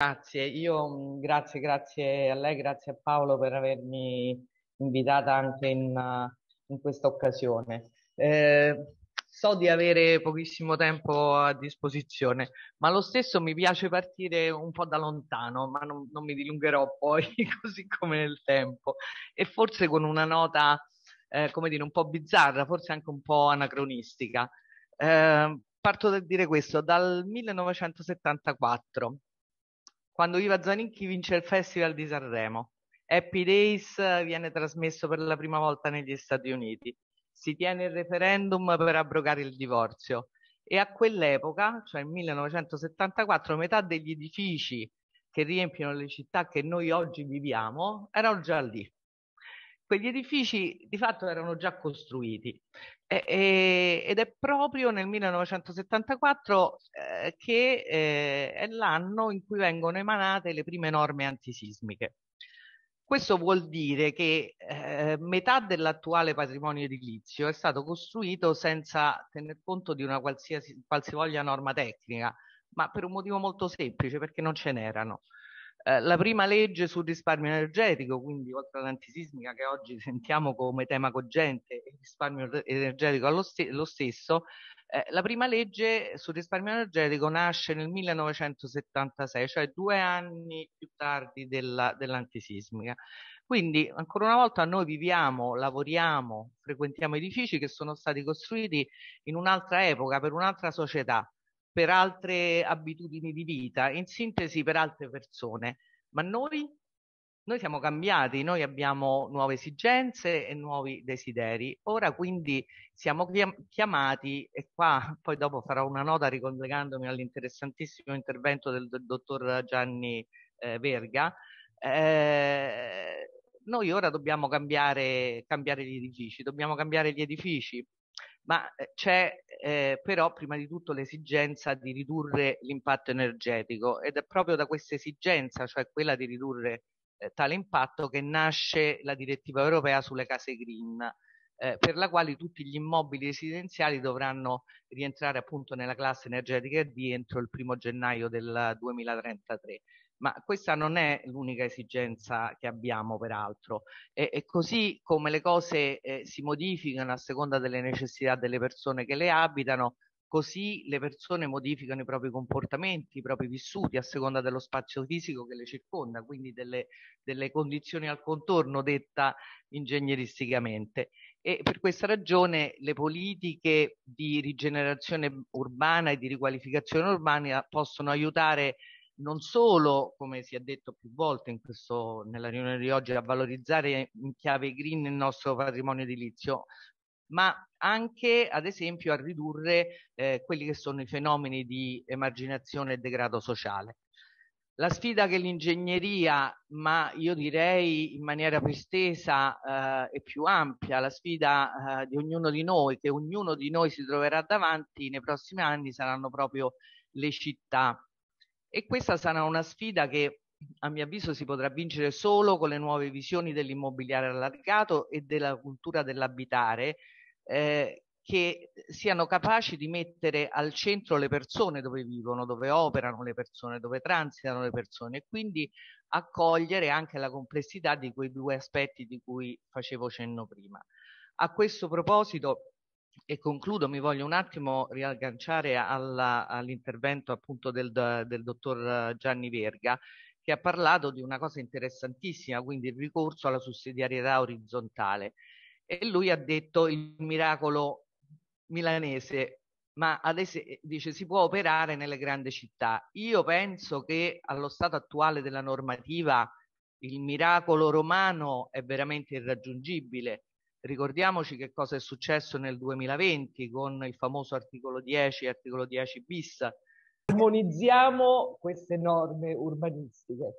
Grazie, io mm, grazie, grazie a lei, grazie a Paolo per avermi invitata anche in, in questa occasione. Eh, so di avere pochissimo tempo a disposizione, ma lo stesso mi piace partire un po' da lontano, ma non, non mi dilungherò poi così come nel tempo e forse con una nota, eh, come dire, un po' bizzarra, forse anche un po' anacronistica. Eh, parto da dire questo, dal 1974 quando Viva Zanicchi vince il Festival di Sanremo. Happy Days eh, viene trasmesso per la prima volta negli Stati Uniti. Si tiene il referendum per abrogare il divorzio e a quell'epoca, cioè nel 1974, metà degli edifici che riempiono le città che noi oggi viviamo erano già lì quegli edifici di fatto erano già costruiti e, e, ed è proprio nel 1974 eh, che eh, è l'anno in cui vengono emanate le prime norme antisismiche. Questo vuol dire che eh, metà dell'attuale patrimonio edilizio è stato costruito senza tener conto di una qualsiasi, qualsivoglia norma tecnica, ma per un motivo molto semplice, perché non ce n'erano. Eh, la prima legge sul risparmio energetico, quindi oltre all'antisismica che oggi sentiamo come tema cogente, il risparmio energetico allo st- lo stesso, eh, la prima legge sul risparmio energetico nasce nel 1976, cioè due anni più tardi della, dell'antisismica. Quindi ancora una volta noi viviamo, lavoriamo, frequentiamo edifici che sono stati costruiti in un'altra epoca, per un'altra società per altre abitudini di vita, in sintesi per altre persone. Ma noi? Noi siamo cambiati, noi abbiamo nuove esigenze e nuovi desideri. Ora quindi siamo chiamati, e qua poi dopo farò una nota ricollegandomi all'interessantissimo intervento del, del dottor Gianni eh, Verga, eh, noi ora dobbiamo cambiare, cambiare gli edifici, dobbiamo cambiare gli edifici, ma eh, c'è eh, però prima di tutto l'esigenza di ridurre l'impatto energetico ed è proprio da questa esigenza, cioè quella di ridurre eh, tale impatto, che nasce la direttiva europea sulle case green eh, per la quale tutti gli immobili residenziali dovranno rientrare appunto nella classe energetica D entro il primo gennaio del 2033. Ma questa non è l'unica esigenza che abbiamo, peraltro. E, e così come le cose eh, si modificano a seconda delle necessità delle persone che le abitano, Così le persone modificano i propri comportamenti, i propri vissuti a seconda dello spazio fisico che le circonda, quindi delle, delle condizioni al contorno detta ingegneristicamente. E per questa ragione le politiche di rigenerazione urbana e di riqualificazione urbana possono aiutare non solo, come si è detto più volte questo, nella riunione di oggi, a valorizzare in chiave green il nostro patrimonio edilizio, ma anche ad esempio a ridurre eh, quelli che sono i fenomeni di emarginazione e degrado sociale. La sfida che l'ingegneria, ma io direi in maniera più estesa eh, e più ampia, la sfida eh, di ognuno di noi, che ognuno di noi si troverà davanti nei prossimi anni, saranno proprio le città. E questa sarà una sfida che, a mio avviso, si potrà vincere solo con le nuove visioni dell'immobiliare allargato e della cultura dell'abitare, eh, che siano capaci di mettere al centro le persone dove vivono, dove operano le persone, dove transitano le persone e quindi accogliere anche la complessità di quei due aspetti di cui facevo cenno prima. A questo proposito, e concludo, mi voglio un attimo riagganciare all'intervento appunto del, del dottor Gianni Verga, che ha parlato di una cosa interessantissima, quindi il ricorso alla sussidiarietà orizzontale e lui ha detto il miracolo milanese, ma adesso dice si può operare nelle grandi città. Io penso che allo stato attuale della normativa il miracolo romano è veramente irraggiungibile. Ricordiamoci che cosa è successo nel 2020 con il famoso articolo 10 articolo 10 bis. Armonizziamo queste norme urbanistiche.